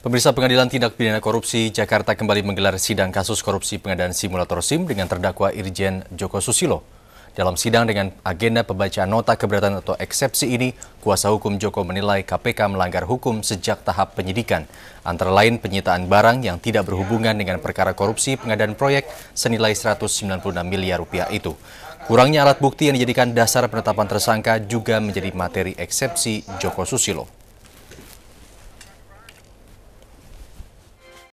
Pemirsa Pengadilan Tindak Pidana Korupsi Jakarta kembali menggelar sidang kasus korupsi pengadaan simulator SIM dengan terdakwa Irjen Joko Susilo. Dalam sidang dengan agenda pembacaan nota keberatan atau eksepsi ini, kuasa hukum Joko menilai KPK melanggar hukum sejak tahap penyidikan, antara lain penyitaan barang yang tidak berhubungan dengan perkara korupsi pengadaan proyek senilai 196 miliar rupiah itu. Kurangnya alat bukti yang dijadikan dasar penetapan tersangka juga menjadi materi eksepsi Joko Susilo.